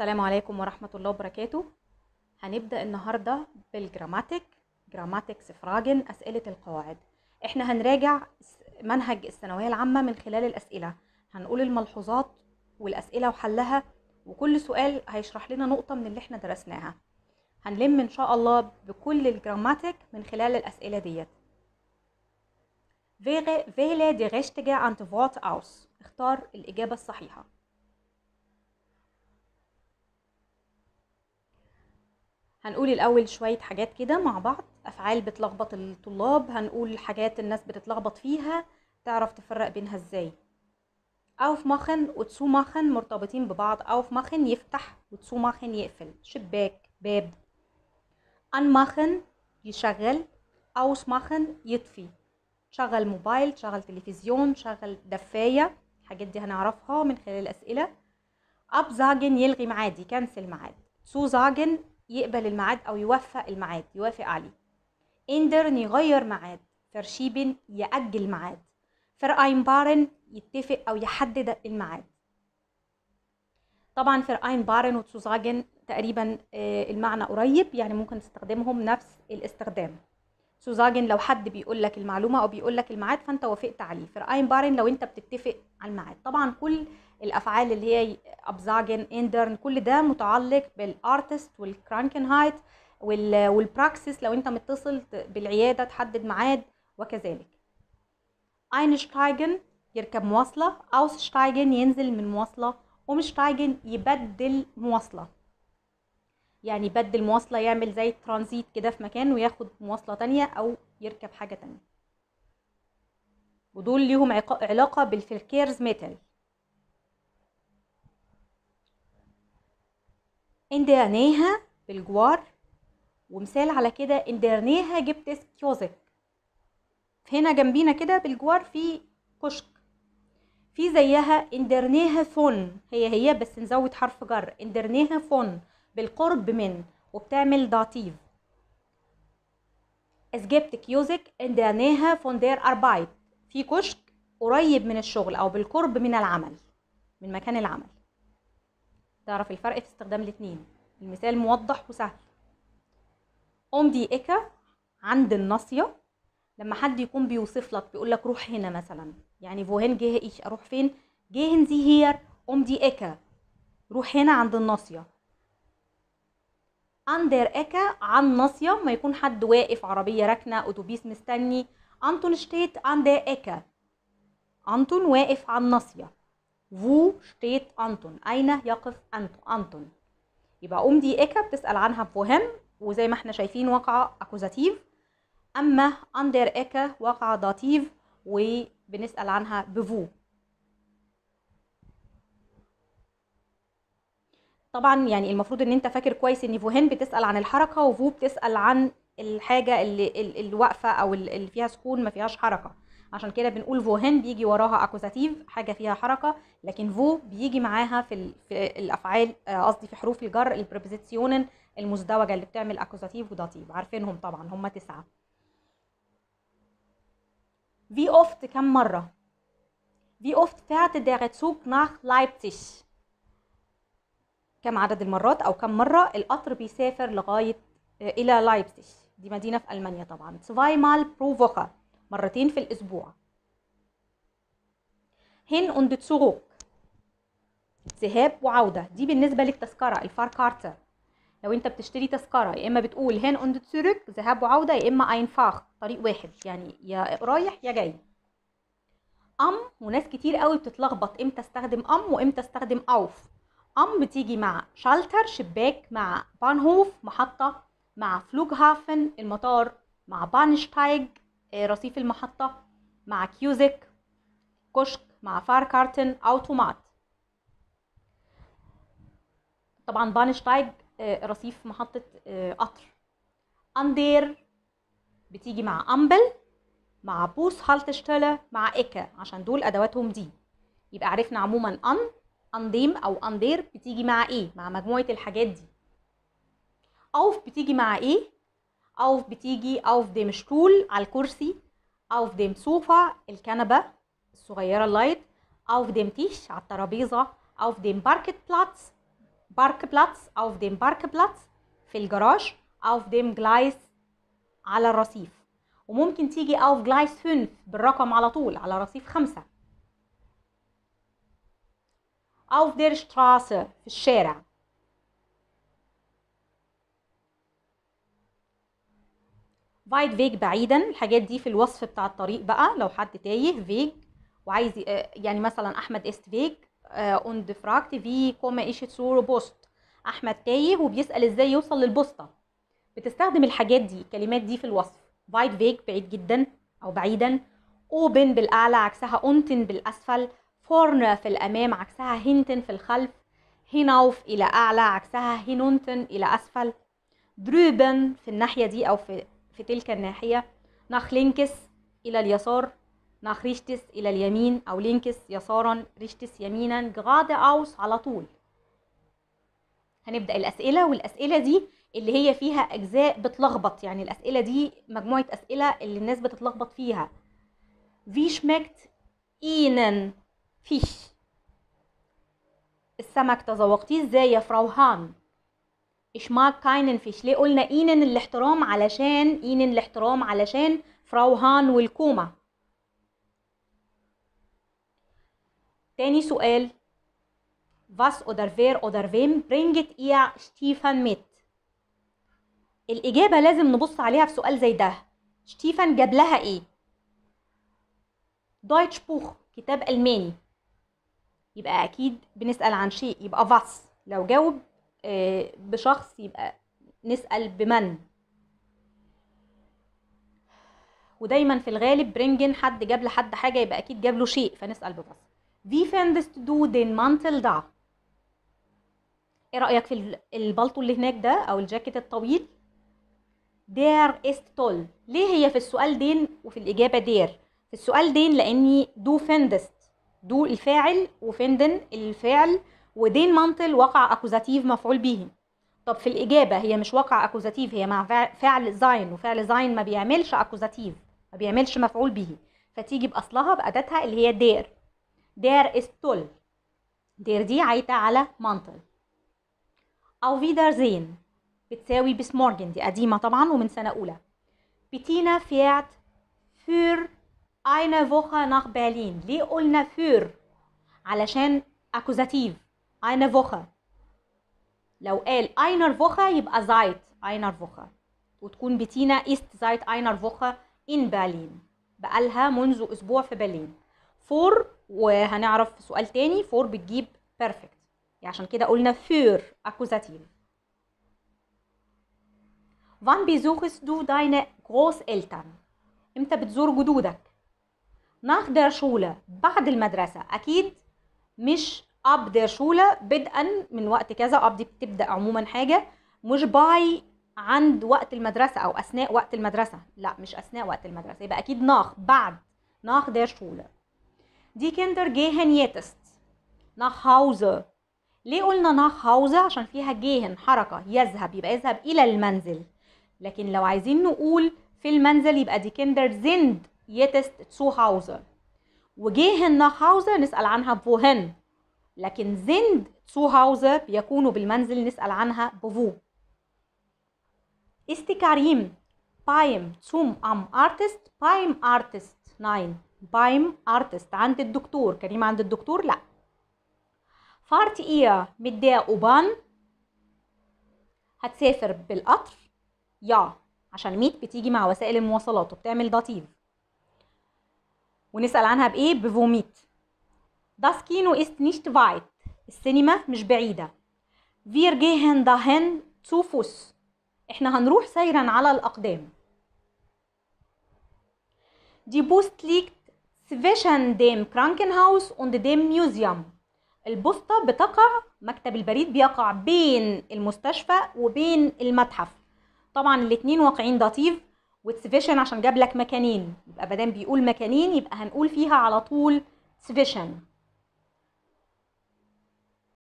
السلام عليكم ورحمة الله وبركاته هنبدأ النهاردة بالجراماتيك جراماتيك سفراجن أسئلة القواعد احنا هنراجع منهج الثانوية العامة من خلال الأسئلة هنقول الملحوظات والأسئلة وحلها وكل سؤال هيشرح لنا نقطة من اللي احنا درسناها هنلم إن شاء الله بكل الجراماتيك من خلال الأسئلة ديت Wähle die richtige Antwort aus. اختار الإجابة الصحيحة هنقول الاول شويه حاجات كده مع بعض افعال بتلخبط الطلاب هنقول حاجات الناس بتتلخبط فيها تعرف تفرق بينها ازاي اوف ماخن وتسو ماخن مرتبطين ببعض اوف ماخن يفتح وتسو ماخن يقفل شباك باب ان ماخن يشغل اوس ماخن يطفي شغل موبايل شغل تلفزيون شغل دفايه الحاجات دي هنعرفها من خلال الاسئله اب زاجن يلغي معادي كنسل معاد سو زاجن يقبل الميعاد أو يوفق الميعاد يوافق عليه اندرن يغير ميعاد فرشيبن يأجل ميعاد بارن يتفق أو يحدد الميعاد طبعا بارن وتسوزاجن تقريبا آه، المعنى قريب يعني ممكن تستخدمهم نفس الاستخدام سوزاجن لو حد بيقول لك المعلومه او بيقول لك الميعاد فانت وافقت عليه فرأين بارن لو انت بتتفق على الميعاد طبعا كل الافعال اللي هي ابزاجن اندرن كل ده متعلق بالارتست والكرانكنهايت والبراكسس لو انت متصل بالعياده تحدد ميعاد وكذلك اينشتايجن يركب مواصله اوسشتايجن ينزل من مواصله ومشتايجن يبدل مواصله يعني يبدل مواصله يعمل زي ترانزيت كده في مكان وياخد مواصله تانية او يركب حاجه تانية ودول ليهم علاقه بالفيركيرز ميتال اندرنيها بالجوار ومثال على كده اندرنيها جبت كيوزك هنا جنبينا كده بالجوار في كشك في زيها اندرنيها فون هي هي بس نزود حرف جر اندرنيها فون بالقرب من وبتعمل داتيف اس جبت كيوزك اندرنيها فون دير اربايت في كشك قريب من الشغل أو بالقرب من العمل من مكان العمل تعرف الفرق في استخدام الاتنين المثال موضح وسهل دي إكا عند الناصية لما حد يكون بيوصف لك بيقول لك روح هنا مثلا يعني فوهن جه إيش أروح فين جهن زي هير دي إكا روح هنا عند الناصية أندر إكا عن ناصية ما يكون حد واقف عربية راكنة أتوبيس مستني أنتون شتيت أندر إكا أنتون واقف عن ناصية فو شتيت أنتون أين يقف أنتون أنتون يبقى أم دي إيكا بتسأل عنها بوهم وزي ما احنا شايفين واقعة أكوزاتيف أما أندر إيكا واقعة داتيف وبنسأل عنها بفو طبعا يعني المفروض ان انت فاكر كويس ان فوهن بتسال عن الحركه وفو بتسال عن الحاجه اللي الواقفه او اللي فيها سكون ما فيهاش حركه عشان كده بنقول فوهن بيجي وراها اكوزاتيف حاجه فيها حركه لكن فو بيجي معاها في, في الافعال آه، قصدي في حروف الجر البريبوزيشنن المزدوجه اللي بتعمل اكوزاتيف وداتيف طيب. عارفينهم طبعا هم تسعه في اوفت كم مرة؟ في اوفت فات دير زوج nach Leipzig? كم عدد المرات أو كم مرة القطر بيسافر لغاية آه، إلى لايبتش دي مدينة في ألمانيا طبعا. Zweimal مال Woche مرتين في الأسبوع هن und zurück ذهاب وعودة دي بالنسبة للتذكرة الفار كارتر لو انت بتشتري تذكرة يا اما بتقول هن und zurück ذهاب وعودة يا اما اينفاخ طريق واحد يعني يا رايح يا جاي ام وناس كتير قوي بتتلخبط امتى استخدم ام وامتى استخدم اوف ام بتيجي مع شالتر شباك مع بانهوف محطة مع هافن المطار مع بانشتايج آه، رصيف المحطة مع كيوزك كشك مع فار كارتن أوتومات طبعا بانشتايج آه، رصيف محطة آه، قطر أندير بتيجي مع أمبل مع بوس هالتشتله مع إيكا عشان دول أدواتهم دي يبقى عرفنا عموما أن أنديم أو أندير بتيجي مع إيه مع مجموعة الحاجات دي أوف بتيجي مع إيه اوف بتيجي اوف ديم شتول على الكرسي اوف ديم صوفا الكنبة الصغيرة اللايت اوف ديم تيش على الترابيزة اوف ديم باركت بلاتس بارك بلاتس اوف ديم بارك بلاتس في الجراج اوف ديم جلايس على الرصيف وممكن تيجي اوف جلايس فنف بالرقم على طول على رصيف خمسة اوف دير شتراسة في الشارع فايد فيج بعيدا الحاجات دي في الوصف بتاع الطريق بقى لو حد تايه فيج وعايز آه، يعني مثلا احمد است فيج اون ديفراكت في كوما ايش ايشيتسو بوست احمد تايه وبيسال ازاي يوصل للبوسطه بتستخدم الحاجات دي الكلمات دي في الوصف فايد فيج بعيد جدا او بعيدا اوبن بالاعلى عكسها اونتن بالاسفل فورن في الامام عكسها هنتن في الخلف هينوف الى اعلى عكسها هينونتن الى اسفل دروبن في الناحيه دي او في في تلك الناحية نخ لينكس إلى اليسار نخ ريشتس إلى اليمين أو لينكس يسارا ريشتس يمينا جغاد أوس على طول هنبدأ الأسئلة والأسئلة دي اللي هي فيها أجزاء بتلخبط يعني الأسئلة دي مجموعة أسئلة اللي الناس بتتلخبط فيها فيش مكت إينا فيش السمك تذوقتيه ازاي يا فراوهان؟ اشماك كاينن فيش ليه قلنا اينن الاحترام علشان اينن الاحترام علشان فراوهان والكوما تاني سؤال فاس اودر فير اودر فيم برينجت ايا Stefan ميت الإجابة لازم نبص عليها في سؤال زي ده شتيفان جاب لها إيه؟ دويتش بوخ كتاب ألماني يبقى أكيد بنسأل عن شيء يبقى فاس لو جاوب آه، بشخص يبقى نسأل بمن ودايما في الغالب برينجن حد جاب لحد حاجة يبقى أكيد جاب له شيء فنسأل ببس في فندست دو دين مانتل دا ايه رأيك في البلطو اللي هناك ده أو الجاكيت الطويل دير است تول ليه هي في السؤال دين وفي الإجابة دير في السؤال دين لأني دو فندست دو الفاعل وفندن الفاعل ودين مانتل وقع اكوزاتيف مفعول به طب في الاجابه هي مش وقع اكوزاتيف هي مع فعل زاين وفعل زاين ما بيعملش اكوزاتيف ما بيعملش مفعول به فتيجي باصلها باداتها اللي هي دير دير استول دير دي عايتة على مانتل او فيدر زين بتساوي مورجن دي قديمه طبعا ومن سنه اولى بتينا فيات فور eine فوخة نخ بالين ليه قلنا فير علشان أكوزاتيف eine Woche. لو قال einer Woche يبقى زايت einer Woche. وتكون بتينا ist زايت einer Woche ان بالين بقالها منذ اسبوع في بالين فور وهنعرف سؤال تاني فور بتجيب بيرفكت يعني عشان كده قلنا فور اكوزاتيف وان بيزوخس دو داينه جروس التان امتى بتزور جدودك der شولة بعد المدرسة أكيد مش اب der Schule بدءا من وقت كذا اب دي بتبدا عموما حاجه مش باي عند وقت المدرسه او اثناء وقت المدرسه لا مش اثناء وقت المدرسه يبقى اكيد ناخ بعد ناخ دير شوله دي كندر جيهن يتست ناخ هاوزه ليه قلنا ناخ هاوزه عشان فيها جيهن حركه يذهب يبقى يذهب الى المنزل لكن لو عايزين نقول في المنزل يبقى دي كندر زند يتست تسو هاوزه وجيهن ناخ هاوزه نسال عنها فوهن لكن زند تو هاوزر بيكونوا بالمنزل نسأل عنها بوفو استكاريم بايم توم ام ارتست بايم ارتست ناين بايم ارتست عند الدكتور كريم عند الدكتور لا فارت ايا مديا اوبان هتسافر بالقطر يا عشان ميت بتيجي مع وسائل المواصلات وبتعمل داتيف ونسأل عنها بإيه بفوميت Das Kino ist nicht weit. السينما مش بعيدة. Wir gehen dahin zu Fuß. احنا هنروح سيرا على الأقدام. Die Post liegt zwischen dem Krankenhaus und dem Museum. البوستة بتقع مكتب البريد بيقع بين المستشفى وبين المتحف. طبعا الاتنين واقعين دطيف وتسفيشن عشان جاب لك مكانين يبقى بدان بيقول مكانين يبقى هنقول فيها على طول تسفيشن